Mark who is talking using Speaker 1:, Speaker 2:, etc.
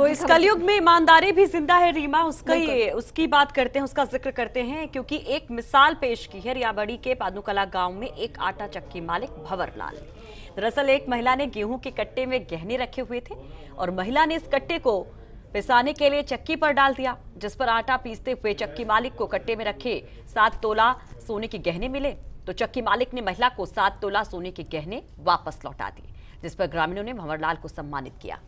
Speaker 1: तो इस कलयुग में ईमानदारी भी जिंदा है रीमा उसका ये उसकी बात करते हैं उसका जिक्र करते हैं क्योंकि एक मिसाल पेश की है रियाबड़ी के पादुकला गांव में एक आटा चक्की मालिक भंवरलाल दरअसल एक महिला ने गेहूं के कट्टे में गहने रखे हुए थे और महिला ने इस कट्टे को पिसाने के लिए चक्की पर डाल दिया जिस पर आटा पीसते हुए चक्की मालिक को कट्टे में रखे सात तोला सोने के गहने मिले तो चक्की मालिक ने महिला को सात तोला सोने के गहने वापस लौटा दिए जिस पर ग्रामीणों ने भंवरलाल को सम्मानित किया